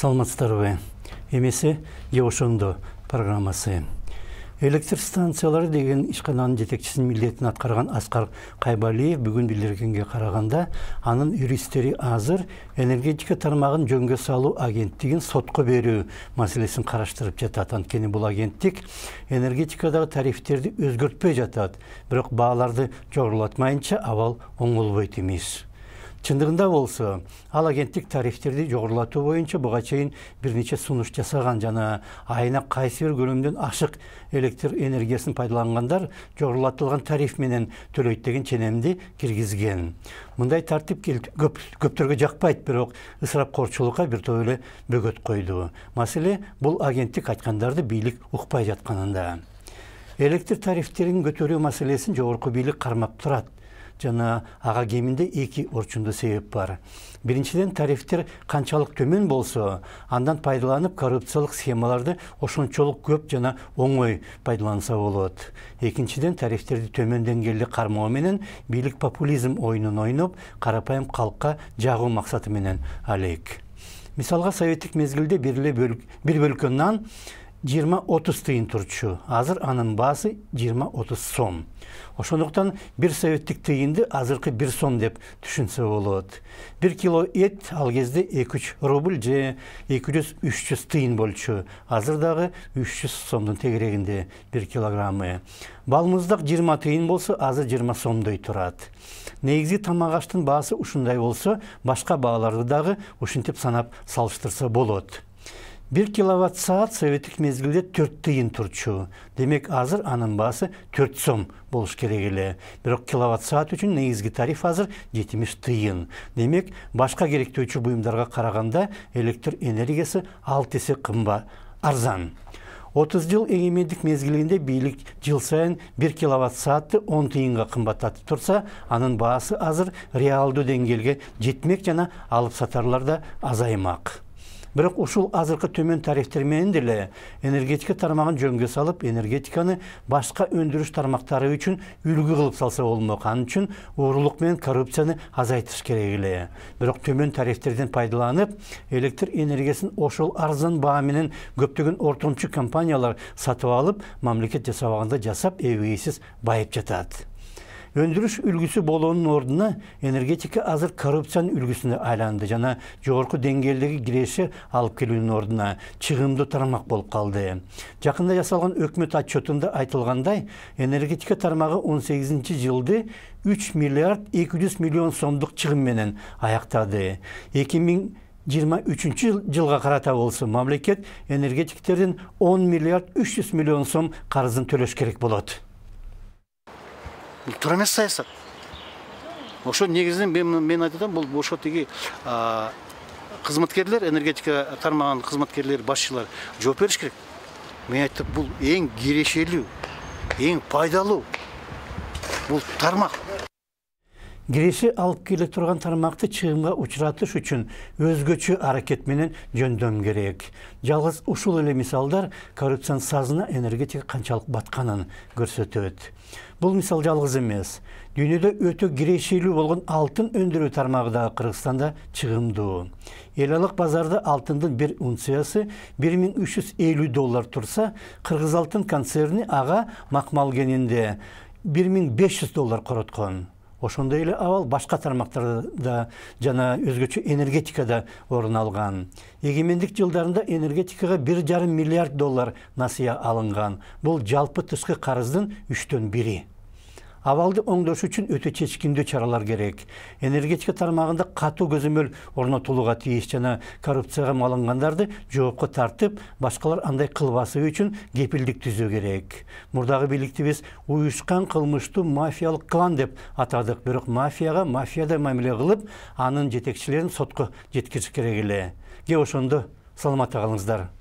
саламатсыздарбы эмесе е ошондо программасы электр станциялары деген ишкананын жетекчисинин милдетин аткарган аскар кайбалиев бүгүн билдиргенге караганда анын юристтери азыр энергетика тармагын жөнгө салуу агенттигин сотко берүү маселесин караштырып жатат анткени бул агенттик энергетикадагы тарифтерди өзгөртпөй жатат бирок бааларды жогорулатмайынча абал оңолбойт эмес чындыгында болсо ал агенттик тарифтерди жогорулатуу боюнча буга чейин бир нече сунуш жасаган жана айына кайсы бир көлөмдөн ашык электр энергиясын пайдалангандар жогорулатылган тариф менен төлөйт деген ченемди киргизген мындай тартип көп, көптөргө жакпайт бирок ысырапкорчулукка бир топ эле бөгөт койду маселе бул агенттик айткандарды бийлик укпай жатканында электр тарифтерин көтөрүү маселесин жогорку бийлик кармап турат жана ага кеминде эки орчундуу себеп бар биринчиден тарифтер канчалык төмөн болсо андан пайдаланып коррупциялык схемаларды ошончолук көп жана оңой пайдаланса болот экинчиден тарифтерди төмөн деңгээлде кармоо менен бийлик популизм оюнун ойноп карапайым калкка жагуу максаты менен алек мисалга советтик мезгилде бир эле бир бөлкө нан жыйырма отуз тыйын турчу азыр анын баасы жыйырма отуз сом ошондуктан бир советтик тыйынды азыркы бир сом деп түшүнсө болот бир кило эт ал кезде эки үч рубль же эки жүз үч жүз тыйын болчу азыр дагы үч жүз сомдун тегерегинде бир килограммы балмуздак жыйырма тыйын болсо азыр жыйырма сомдой турат негизги тамак аштын баасы ушундай болсо башка бааларды дагы ушинтип санап салыштырса болот бир киловатт саат советтик мезгилде төрт тыйын турчу демек азыр анын баасы төрт сом болуш керек эле бирок киловатт саат үчүн негизги тариф азыр жетимиш тыйын демек башка керектөөчү буюмдарга караганда электр энергиясы алты эсе кымбат арзан 30 жыл эгемендик мезгилинде бийлик жыл сайын 1 киловатт саатты 10 тыйынга кымбаттатып турса анын баасы азыр реалдуу деңгээлге жетмек жана алып сатарлар да азаймак бірақ ушул азыркы төмен менен деле энергетика тармагын жөнгө салып энергетиканы башка өндүрүш тармактары үчүн үлгү кылып салса болмок ан үчүн уурулук менен коррупцияны азайтыш керек эле бирок төмөн тарифтерден пайдаланып электр энергиясын ошол арзан баа менен көптөгөн ортомчу компаниялар сатып алып мамлекет жасабаганда жасап эбигейсиз байып жатат Өндіріш үлгісі болуының ордына энергетика азыр коррупцияның үлгүсүнө айланды жана жогорку деңгээлдеги киреше алып келүүнүн ордуна чыгымдуу тармак болуп калды жакында жасалган өкмөт отчетунда айтылғандай, энергетика тармагы 18 сегизинчи жылды 3 миллиард 200 миллион сомдук чыгым менен аяктады эки миң жыйырма үчүнчү жылга карата мамлекет энергетиктердин он миллиард 300 миллион сом карызын төлөш керек болот бұл тұр емес саясат ошо негізінен мен, мен айтып атам бұл ошо тиги қызметкерлер энергетика тармаған кызматкерлери басшылар жооп керек мен айттым бұл ең кирешелүү ең пайдалуу бұл тармақ киреше алып келе турган тармакты чыгымга учуратыш үчүн өзгөчө аракет менен жөндөм керек жалгыз ушул эле мисалдар коррупциянын сазына энергетика канчалык батканын көрсөтөт бул мисал жалгыз эмес дүйнөдө өтө кирешелүү болгон алтын өндүрүү тармагы дагы кыргызстанда чыгымдуу эл алык базарда алтындын бир унциясы бир миң үч жүз элүү доллар турса кыргыз алтын концерни ага кенинде бир миң беш жүз доллар короткон ошондой эле абал башка тармактарда жана өзгөчө энергетикада орун алган эгемендик жылдарында энергетикага бир жарым миллиард доллар насыя алынган бул жалпы тышкы карыздын үчтөн бири абалды оңдош үчүн өтө чечкиндүү чаралар керек энергетика тармагында катуу көзөмөл орнотулууга тийиш жана коррупцияга малынгандарды жоопко тартып башкалар андай кылбасы үчүн кепилдик түзүү керек мурдагы бийликтибиз уюшкан кылмышты мафиялык клан деп атадык бирок мафияга мафияда мамиле кылып анын жетекчилерин сотко жеткириш керек эле кеп ошондо саламатта калыңыздар